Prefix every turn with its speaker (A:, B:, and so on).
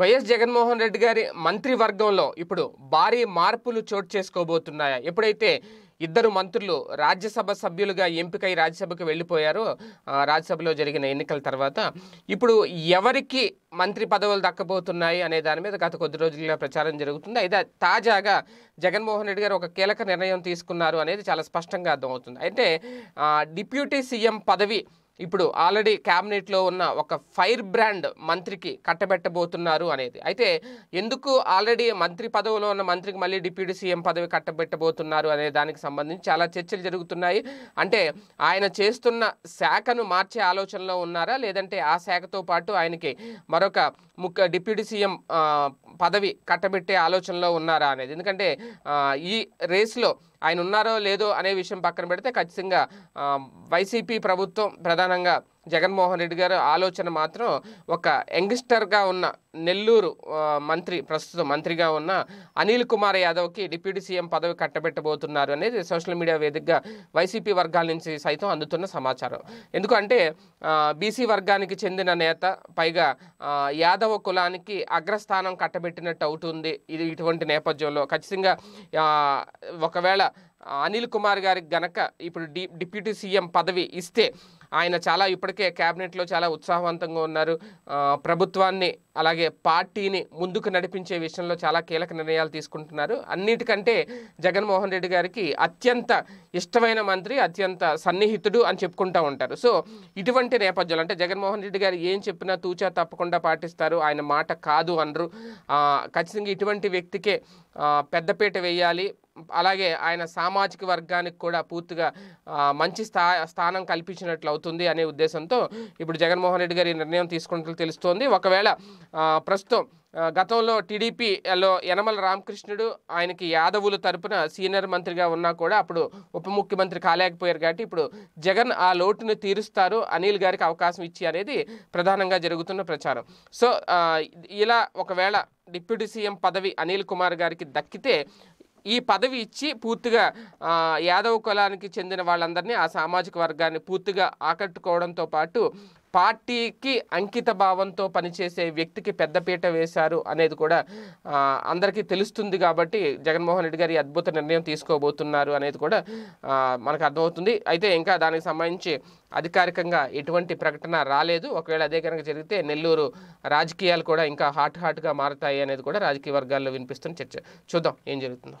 A: YS Jaganmohan Reddy గారి మంత్రివర్గంలో ఇప్పుడు భారీ మార్పులు చోటు చేసుకోబోతున్నాయా ఎప్పుడైతే ఇద్దరు మంత్రులు రాజ్యసభ సభ్యులుగా ఎంపికై రాజ్యసభకు వెళ్ళిపోయారు రాజ్యసభలో జరిగిన ఎన్నికల తర్వాత ఇప్పుడు ఎవరికి మంత్రి పదవులు దక్కబోతున్నాయి అనే దాని మీద గత కొద్ది రోజులుగా ప్రచారం జరుగుతుంది అయితే తాజాగా జగన్మోహన్ రెడ్డి గారు ఒక కీలక నిర్ణయం తీసుకున్నారు అనేది చాలా స్పష్టంగా అర్థమవుతుంది అయితే డిప్యూటీ సీఎం పదవి ఇప్పుడు ఆల్రెడీ క్యాబినెట్లో ఉన్న ఒక ఫైర్ బ్రాండ్ మంత్రికి కట్టబెట్టబోతున్నారు అనేది అయితే ఎందుకు ఆల్రెడీ మంత్రి పదవిలో ఉన్న మంత్రికి మళ్ళీ డిప్యూటీ సీఎం పదవి కట్టబెట్టబోతున్నారు అనే దానికి సంబంధించి చాలా చర్చలు జరుగుతున్నాయి అంటే ఆయన చేస్తున్న శాఖను మార్చే ఆలోచనలో ఉన్నారా లేదంటే ఆ శాఖతో పాటు ఆయనకి మరొక ముఖ్య డిప్యూటీ సీఎం పదవి కట్టబెట్టే ఆలోచనలో ఉన్నారా అనేది ఎందుకంటే ఈ రేస్లో ఆయన ఉన్నారో లేదో అనే విషయం పక్కన పెడితే ఖచ్చితంగా వైసీపీ ప్రభుత్వం ప్రధానంగా జగన్మోహన్ రెడ్డి గారు ఆలోచన మాత్రం ఒక యంగ్స్టర్గా ఉన్న నెల్లూరు మంత్రి ప్రస్తుతం మంత్రిగా ఉన్న అనిల్ కుమార్ యాదవ్కి డిప్యూటీ సీఎం పదవి కట్టబెట్టబోతున్నారు అనేది సోషల్ మీడియా వేదికగా వైసీపీ వర్గాల నుంచి సైతం అందుతున్న సమాచారం ఎందుకంటే బీసీ వర్గానికి చెందిన నేత పైగా యాదవ కులానికి అగ్రస్థానం కట్టబెట్టినట్టు అవుతుంది ఇది ఇటువంటి నేపథ్యంలో ఖచ్చితంగా ఒకవేళ అనిల్ కుమార్ గారికి గనక ఇప్పుడు డి డిప్యూటీ సీఎం పదవి ఇస్తే ఆయన చాలా ఇప్పటికే క్యాబినెట్లో చాలా ఉత్సాహవంతంగా ఉన్నారు ప్రభుత్వాన్ని అలాగే పార్టీని ముందుకు నడిపించే విషయంలో చాలా కీలక నిర్ణయాలు తీసుకుంటున్నారు అన్నిటికంటే జగన్మోహన్ రెడ్డి గారికి అత్యంత ఇష్టమైన మంత్రి అత్యంత సన్నిహితుడు అని చెప్పుకుంటూ ఉంటారు సో ఇటువంటి నేపథ్యంలో అంటే జగన్మోహన్ రెడ్డి గారు ఏం చెప్పినా తూచా తప్పకుండా పాటిస్తారు ఆయన మాట కాదు అనరు ఖచ్చితంగా ఇటువంటి వ్యక్తికే పెద్దపీట వేయాలి అలాగే ఆయన సామాజిక వర్గానికి కూడా పూర్తిగా మంచి స్థా స్థానం కల్పించినట్లు అవుతుంది అనే ఉద్దేశంతో ఇప్పుడు జగన్మోహన్ రెడ్డి గారి నిర్ణయం తీసుకున్నట్లు తెలుస్తోంది ఒకవేళ ప్రస్తుతం గతంలో టీడీపీలో యనమల రామకృష్ణుడు ఆయనకి యాదవుల తరపున సీనియర్ మంత్రిగా ఉన్నా కూడా అప్పుడు ఉప ముఖ్యమంత్రి కాలేకపోయారు కాబట్టి ఇప్పుడు జగన్ ఆ లోటును తీరుస్తారు అనిల్ గారికి అవకాశం ఇచ్చి అనేది ప్రధానంగా జరుగుతున్న ప్రచారం సో ఇలా ఒకవేళ డిప్యూటీ సీఎం పదవి అనిల్ కుమార్ గారికి దక్కితే ఈ పదవి ఇచ్చి పూర్తిగా యాదవ కులానికి చెందిన వాళ్ళందరినీ ఆ సామాజిక వర్గాన్ని పూర్తిగా ఆకట్టుకోవడంతో పాటు పార్టీకి అంకిత భావంతో పనిచేసే వ్యక్తికి పెద్దపీట వేశారు అనేది కూడా అందరికీ తెలుస్తుంది కాబట్టి జగన్మోహన్ రెడ్డి గారి అద్భుత నిర్ణయం తీసుకోబోతున్నారు అనేది కూడా మనకు అర్థమవుతుంది అయితే ఇంకా దానికి సంబంధించి అధికారికంగా ఎటువంటి ప్రకటన రాలేదు ఒకవేళ అదే కనుక జరిగితే నెల్లూరు రాజకీయాలు కూడా ఇంకా హాట్ హాట్గా మారుతాయి అనేది కూడా రాజకీయ వర్గాల్లో వినిపిస్తున్న చర్చ చూద్దాం ఏం జరుగుతుందో